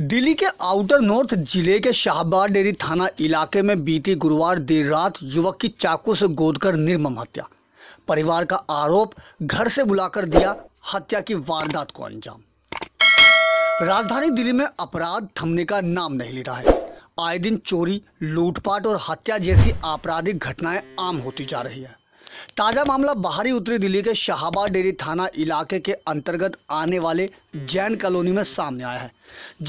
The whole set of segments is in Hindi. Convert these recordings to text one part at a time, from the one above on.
दिल्ली के आउटर नॉर्थ जिले के शाहबाद डेरी थाना इलाके में बीती गुरुवार देर रात युवक की चाकू से गोदकर निर्मम हत्या परिवार का आरोप घर से बुलाकर दिया हत्या की वारदात को अंजाम राजधानी दिल्ली में अपराध थमने का नाम नहीं ले रहा है आए दिन चोरी लूटपाट और हत्या जैसी आपराधिक घटनाएं आम होती जा रही है ताज़ा मामला बाहरी उत्तरी दिल्ली के शाहबाद डेरी थाना इलाके के अंतर्गत आने वाले जैन कॉलोनी में सामने आया है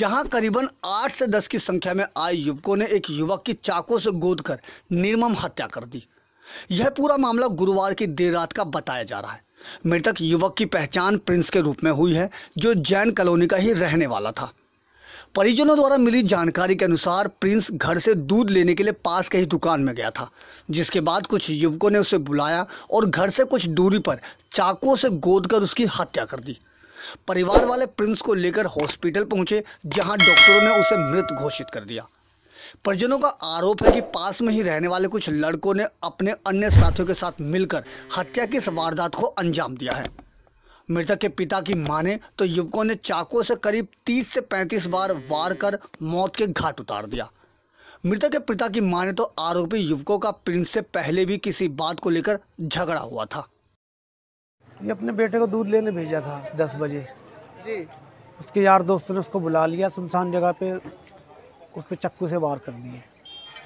जहां करीबन आठ से दस की संख्या में आए युवकों ने एक युवक की चाकू से गोद कर निर्मम हत्या कर दी यह पूरा मामला गुरुवार की देर रात का बताया जा रहा है मृतक युवक की पहचान प्रिंस के रूप में हुई है जो जैन कॉलोनी का ही रहने वाला था परिजनों द्वारा मिली जानकारी के अनुसार प्रिंस घर से दूध लेने के लिए पास के ही दुकान में गया था जिसके बाद कुछ युवकों ने उसे बुलाया और घर से कुछ दूरी पर चाकुओं से गोद कर उसकी हत्या कर दी परिवार वाले प्रिंस को लेकर हॉस्पिटल पहुंचे जहां डॉक्टरों ने उसे मृत घोषित कर दिया परिजनों का आरोप है कि पास में ही रहने वाले कुछ लड़कों ने अपने अन्य साथियों के साथ मिलकर हत्या की इस वारदात को अंजाम दिया है मृतक के पिता की माने तो युवकों ने चाकू से करीब 30 से 35 बार वार कर मौत के घाट उतार दिया मृतक के पिता की माने तो आरोपी युवकों का प्रिंस से पहले भी किसी बात को लेकर झगड़ा हुआ था ये अपने बेटे को दूध लेने भेजा था दस बजे जी उसके यार दोस्तों ने उसको बुला लिया सुनसान जगह पे उस पर चक्कू से वार कर दिए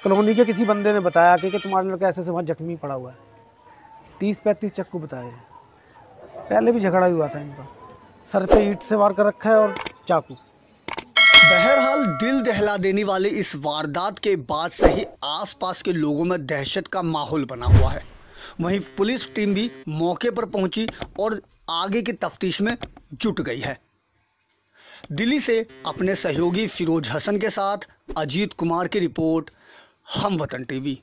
कॉलोनी के किसी बंदे ने बताया कि, तुम्हारे लड़का ऐसे से वहाँ जख्मी पड़ा हुआ है तीस पैंतीस चक्कू बताए पहले भी झगड़ा हुआ था इनका सर पे ईट से वार कर रखा है और चाकू बहरहाल दिल दहला देने वाले इस वारदात के बाद से ही आसपास के लोगों में दहशत का माहौल बना हुआ है वहीं पुलिस टीम भी मौके पर पहुंची और आगे की तफ्तीश में जुट गई है दिल्ली से अपने सहयोगी फिरोज हसन के साथ अजीत कुमार की रिपोर्ट हम वतन टीवी